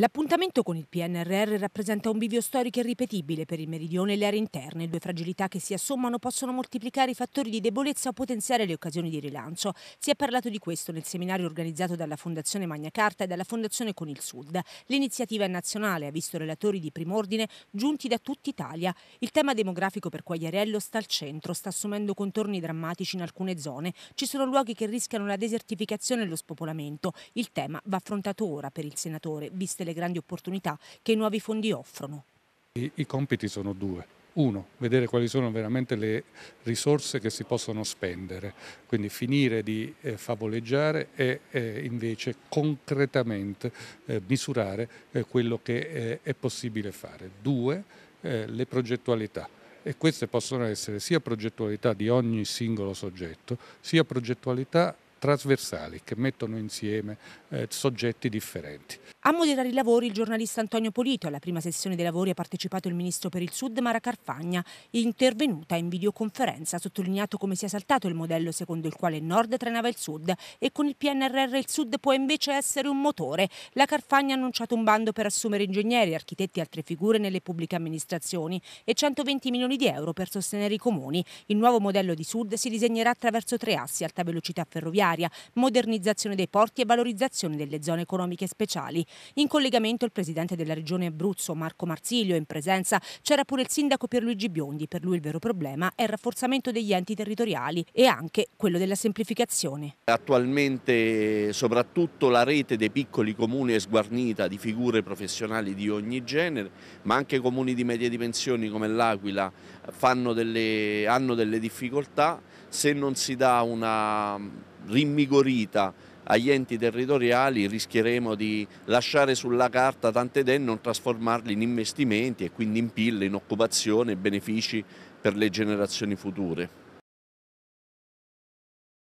L'appuntamento con il PNRR rappresenta un bivio storico irripetibile per il meridione e le aree interne, due fragilità che si assommano possono moltiplicare i fattori di debolezza o potenziare le occasioni di rilancio. Si è parlato di questo nel seminario organizzato dalla Fondazione Magna Carta e dalla Fondazione Con il Sud. L'iniziativa è nazionale, ha visto relatori di prim'ordine giunti da tutta Italia. Il tema demografico per Quagliarello sta al centro, sta assumendo contorni drammatici in alcune zone. Ci sono luoghi che rischiano la desertificazione e lo spopolamento. Il tema va affrontato ora per il senatore, viste le le grandi opportunità che i nuovi fondi offrono. I, i compiti sono due. Uno, vedere quali sono veramente le risorse che si possono spendere, quindi finire di eh, favoleggiare e eh, invece concretamente eh, misurare eh, quello che eh, è possibile fare. Due, eh, le progettualità e queste possono essere sia progettualità di ogni singolo soggetto, sia progettualità trasversali che mettono insieme eh, soggetti differenti. A moderare i lavori il giornalista Antonio Polito. Alla prima sessione dei lavori ha partecipato il ministro per il Sud Mara Carfagna, intervenuta in videoconferenza. Ha sottolineato come sia saltato il modello secondo il quale il Nord trainava il Sud e con il PNRR il Sud può invece essere un motore. La Carfagna ha annunciato un bando per assumere ingegneri, architetti e altre figure nelle pubbliche amministrazioni e 120 milioni di euro per sostenere i comuni. Il nuovo modello di Sud si disegnerà attraverso tre assi, alta velocità ferroviaria, modernizzazione dei porti e valorizzazione delle zone economiche speciali. In collegamento il presidente della regione Abruzzo, Marco Marsilio, in presenza c'era pure il sindaco Pierluigi Biondi. Per lui il vero problema è il rafforzamento degli enti territoriali e anche quello della semplificazione. Attualmente eh, soprattutto la rete dei piccoli comuni è sguarnita di figure professionali di ogni genere, ma anche comuni di medie dimensioni come l'Aquila delle, hanno delle difficoltà. Se non si dà una mm, rimmigorita agli enti territoriali rischieremo di lasciare sulla carta tante idee e non trasformarli in investimenti e quindi in pille, in occupazione e benefici per le generazioni future.